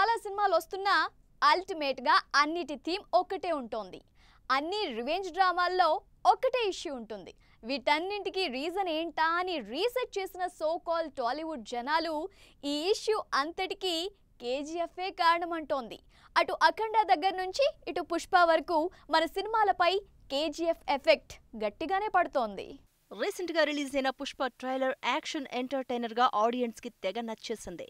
చాలా సినిమాలు వస్తున్నా అల్టిమేట్గా అన్నిటి థీమ్ ఒకటే ఉంటుంది అన్ని రివెంజ్ డ్రామాల్లో ఒకటే ఇష్యూ ఉంటుంది వీటన్నింటికి రీజన్ ఏంటా అని రీసెర్చ్ చేసిన సో కాల్ టాలీవుడ్ జనాలు ఈ ఇష్యూ అంతటికీ కేజీఎఫ్ఏ కారణమంటోంది అటు అఖండ దగ్గర నుంచి ఇటు పుష్ప వరకు మన సినిమాలపై కేజీఎఫ్ ఎఫెక్ట్ గట్టిగానే పడుతోంది రీసెంట్గా రిలీజ్ అయిన పుష్ప ట్రైలర్ యాక్షన్ ఎంటర్టైనర్గా ఆడియన్స్కి తెగ నచ్చేసింది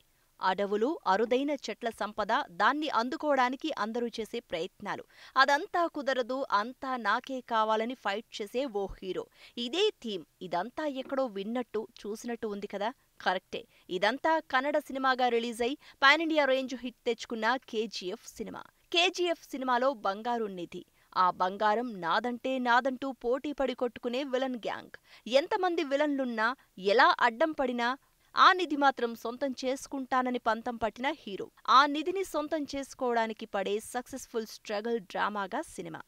అడవులు అరుదైన చెట్ల సంపద దాన్ని అందుకోవడానికి అందరూ చేసే ప్రయత్నాలు అదంతా కుదరదు అంతా నాకే కావాలని ఫైట్ చేసే ఓ హీరో ఇదే థీమ్ ఇదంతా ఎక్కడో విన్నట్టు చూసినట్టు ఉంది కదా కరెక్టే ఇదంతా కన్నడ సినిమాగా రిలీజ్ అయి పాన్ ఇండియా రేంజ్ హిట్ తెచ్చుకున్న కేజీఎఫ్ సినిమా కేజీఎఫ్ సినిమాలో బంగారు నిధి ఆ బంగారం నాదంటే నాదంటూ పోటీ పడి కొట్టుకునే విలన్ గ్యాంగ్ ఎంతమంది విలన్లున్నా ఎలా అడ్డం పడినా ఆ నిధి మాత్రం సొంతం చేసుకుంటానని పంతం పట్టిన హీరో ఆ నిధిని సొంతం చేసుకోవడానికి పడే సక్సెస్ఫుల్ స్ట్రగల్ డ్రామాగా సినిమా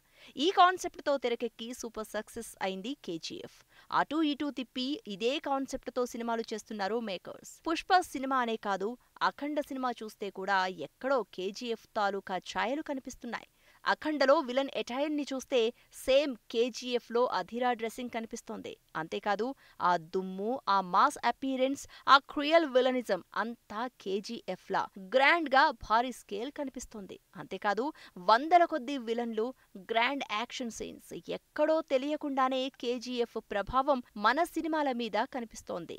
ఈ కాన్సెప్ట్తో తెరకెక్కి సూపర్ సక్సెస్ అయింది కేజీఎఫ్ అటు ఇటు తిప్పి ఇదే కాన్సెప్ట్తో సినిమాలు చేస్తున్నారు మేకర్స్ పుష్ప సినిమా అనే కాదు అఖండ సినిమా చూస్తే కూడా ఎక్కడో కేజీఎఫ్ తాలూకా ఛాయలు కనిపిస్తున్నాయి అఖండలో విలన్ ఎటైర్ని చూస్తే సేమ్ కేజీఎఫ్లో అధిరా డ్రెస్సింగ్ కనిపిస్తోంది అంతేకాదు ఆ దుమ్ము ఆ మాస్ అపీరెన్స్ ఆ క్రియల్ విలనిజం అంతా కేజీఎఫ్లా గ్రాండ్గా భారీ స్కేల్ కనిపిస్తోంది అంతేకాదు వందల కొద్ది విలన్లు గ్రాండ్ యాక్షన్ సీన్స్ ఎక్కడో తెలియకుండానే కేజీఎఫ్ ప్రభావం మన సినిమాల మీద కనిపిస్తోంది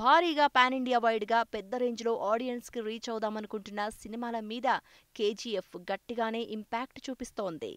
భారీగా పాన్ ఇండియా వైడ్గా పెద్ద రేంజ్లో ఆడియన్స్కి రీచ్ అవుదామనుకుంటున్న సినిమాల మీద కేజీఎఫ్ గట్టిగానే ఇంపాక్ట్ చూపిస్తోంది